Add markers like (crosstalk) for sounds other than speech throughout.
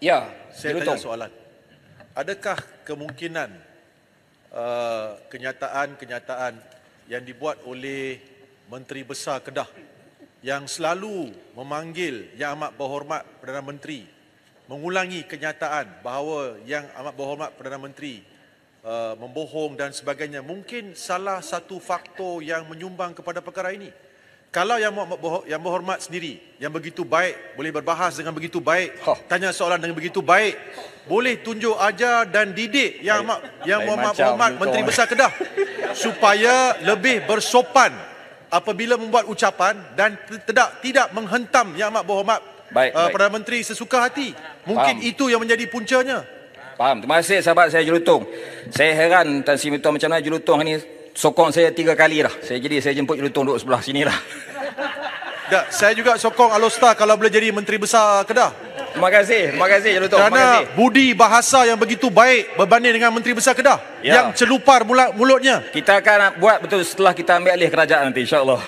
Ya, saya tanya soalan. Adakah kemungkinan uh, kenyataan-kenyataan uh, yang dibuat oleh Menteri Besar Kedah yang selalu memanggil Yang Amat Berhormat Perdana Menteri mengulangi kenyataan bahawa Yang Amat Berhormat Perdana Menteri uh, membohong dan sebagainya mungkin salah satu faktor yang menyumbang kepada perkara ini? Kalau yang yang berhormat sendiri, yang begitu baik, boleh berbahas dengan begitu baik, ha. tanya soalan dengan begitu baik, boleh tunjuk aja dan didik yang baik. Mak, yang baik berhormat, berhormat Menteri Besar Kedah supaya lebih bersopan apabila membuat ucapan dan tidak tidak menghentam yang amat berhormat baik, uh, baik. Perdana Menteri sesuka hati. Mungkin Faham. itu yang menjadi puncanya. Faham. Terima kasih sahabat saya Jelutong. Saya heran Tan Sri Mitoh macam mana Jelutong ini sokong saya tiga kali dah. Saya jadi saya jemput Jelutong duduk sebelah sini lah. Tak, (laughs) saya juga sokong Alostar kalau boleh jadi Menteri Besar Kedah. Terima kasih, terima kasih Jelutong. Kerana kasih. budi bahasa yang begitu baik berbanding dengan Menteri Besar Kedah. Ya. Yang celupar mulut mulutnya. Kita akan buat betul setelah kita ambil alih kerajaan nanti insyaAllah.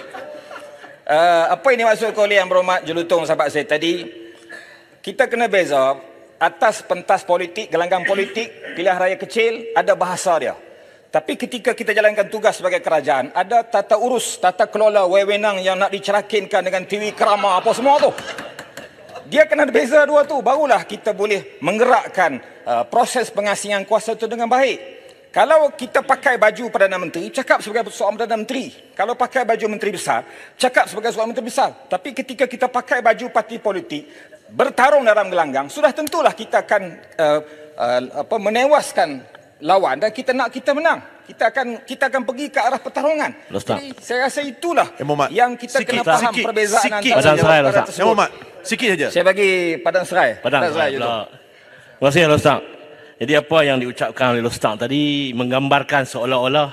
Uh, apa ini maksud kau yang berhormat Jelutong sahabat saya tadi? Kita kena beza atas pentas politik, gelanggang politik, pilihan raya kecil, ada bahasa dia. Tapi ketika kita jalankan tugas sebagai kerajaan, ada tata urus, tata kelola wewenang yang nak dicerakinkan dengan tiwi kerama apa semua tu. Dia kena ada beza dua tu, barulah kita boleh menggerakkan uh, proses pengasingan kuasa tu dengan baik. Kalau kita pakai baju Perdana Menteri, cakap sebagai seorang Perdana Menteri. Kalau pakai baju Menteri Besar, cakap sebagai seorang Menteri Besar. Tapi ketika kita pakai baju parti politik, bertarung dalam gelanggang, sudah tentulah kita akan uh, uh, apa, menewaskan lawan dan kita nak kita menang. Kita akan kita akan pergi ke arah pertarungan. Lestak. Jadi saya rasa itulah eh, Muhammad, yang kita sikit, kena lah, faham sikit, perbezaan sikit. antara Padang Serai dan Lestak. Eh, Muhammad, sikit saja. Saya bagi Padang Serai. Padang, Serai juga. Terima kasih Lestak. Jadi apa yang diucapkan oleh Lestak tadi menggambarkan seolah-olah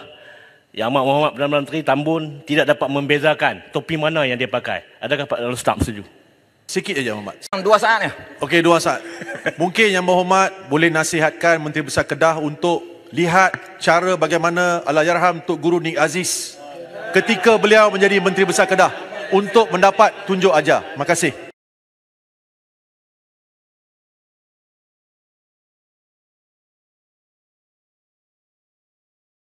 yang Mak Muhammad Perdana Menteri Tambun tidak dapat membezakan topi mana yang dia pakai. Adakah Pak Lestak setuju? Sikit saja, Muhammad. Dua saat ya? Okey, dua saat. Mungkin Yang Berhormat boleh nasihatkan Menteri Besar Kedah untuk lihat cara bagaimana Allahyarham Tok Guru Nik Aziz ketika beliau menjadi Menteri Besar Kedah untuk mendapat tunjuk ajar. Terima kasih.